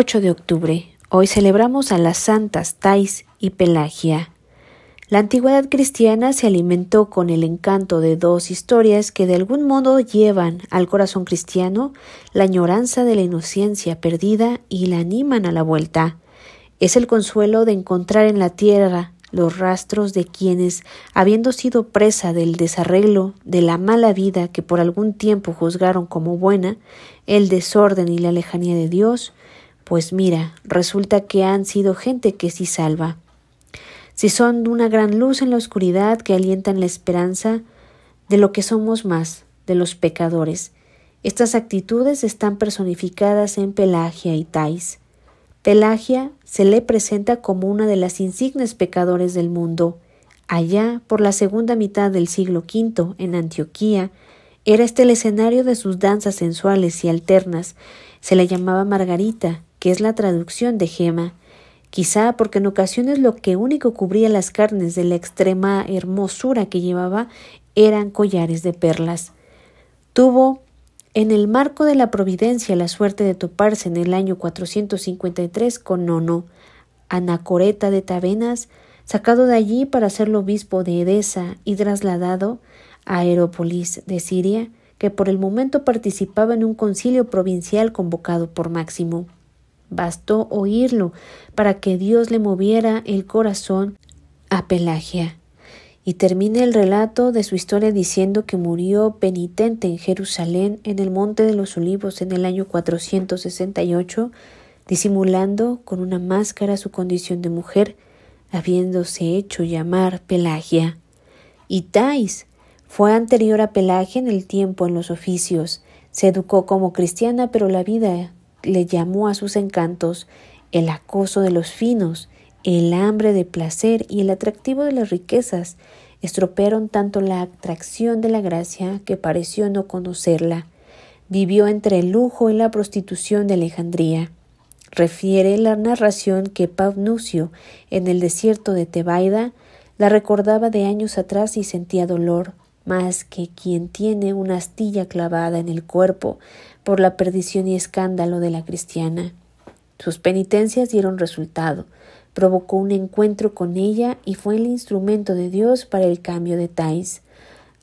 8 de octubre. Hoy celebramos a las santas Tais y Pelagia. La antigüedad cristiana se alimentó con el encanto de dos historias que de algún modo llevan al corazón cristiano la añoranza de la inocencia perdida y la animan a la vuelta. Es el consuelo de encontrar en la tierra los rastros de quienes, habiendo sido presa del desarreglo, de la mala vida que por algún tiempo juzgaron como buena, el desorden y la lejanía de Dios, pues mira, resulta que han sido gente que sí salva. Si son de una gran luz en la oscuridad que alientan la esperanza de lo que somos más, de los pecadores. Estas actitudes están personificadas en Pelagia y Tais. Pelagia se le presenta como una de las insignes pecadores del mundo. Allá, por la segunda mitad del siglo V, en Antioquía, era este el escenario de sus danzas sensuales y alternas. Se le llamaba Margarita, que es la traducción de gema, quizá porque en ocasiones lo que único cubría las carnes de la extrema hermosura que llevaba eran collares de perlas. Tuvo en el marco de la providencia la suerte de toparse en el año 453 con Nono, anacoreta de Tavenas, sacado de allí para ser obispo de Edesa y trasladado a Aerópolis de Siria, que por el momento participaba en un concilio provincial convocado por Máximo. Bastó oírlo para que Dios le moviera el corazón a Pelagia. Y termina el relato de su historia diciendo que murió penitente en Jerusalén, en el Monte de los Olivos, en el año 468, disimulando con una máscara su condición de mujer, habiéndose hecho llamar Pelagia. Y Tais fue anterior a Pelagia en el tiempo en los oficios. Se educó como cristiana, pero la vida le llamó a sus encantos el acoso de los finos, el hambre de placer y el atractivo de las riquezas estropearon tanto la atracción de la gracia que pareció no conocerla. Vivió entre el lujo y la prostitución de Alejandría. Refiere la narración que Pavnucio, en el desierto de Tebaida, la recordaba de años atrás y sentía dolor más que quien tiene una astilla clavada en el cuerpo por la perdición y escándalo de la cristiana. Sus penitencias dieron resultado, provocó un encuentro con ella y fue el instrumento de Dios para el cambio de Tais.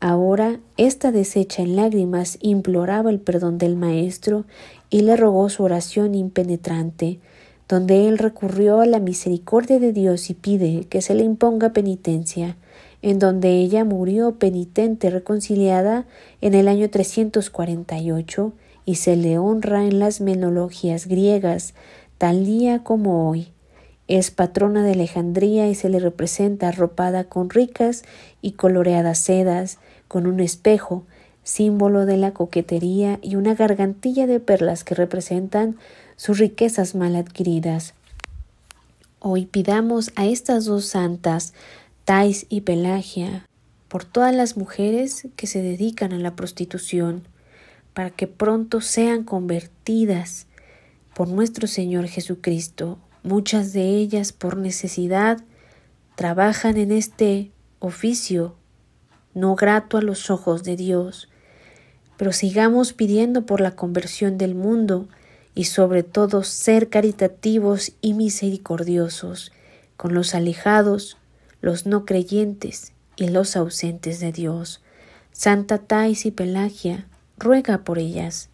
Ahora, esta deshecha en lágrimas imploraba el perdón del Maestro y le rogó su oración impenetrante, donde él recurrió a la misericordia de Dios y pide que se le imponga penitencia en donde ella murió penitente reconciliada en el año 348 y se le honra en las menologías griegas, tal día como hoy. Es patrona de Alejandría y se le representa arropada con ricas y coloreadas sedas, con un espejo, símbolo de la coquetería y una gargantilla de perlas que representan sus riquezas mal adquiridas. Hoy pidamos a estas dos santas Tais y Pelagia, por todas las mujeres que se dedican a la prostitución, para que pronto sean convertidas por nuestro Señor Jesucristo. Muchas de ellas por necesidad trabajan en este oficio no grato a los ojos de Dios, pero sigamos pidiendo por la conversión del mundo y sobre todo ser caritativos y misericordiosos con los alejados los no creyentes y los ausentes de Dios. Santa Tais y Pelagia ruega por ellas.